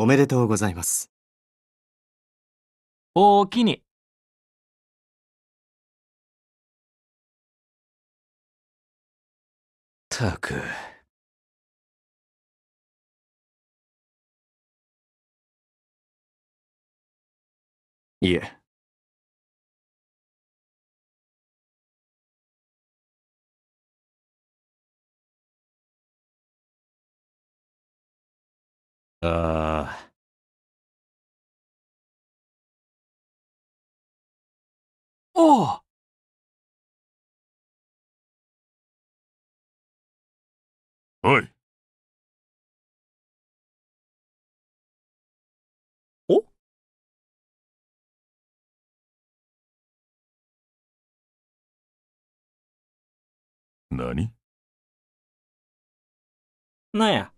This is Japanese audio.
おめでとうございます。おおきに。たく。いえ。ああ。おおおい。お何なんや。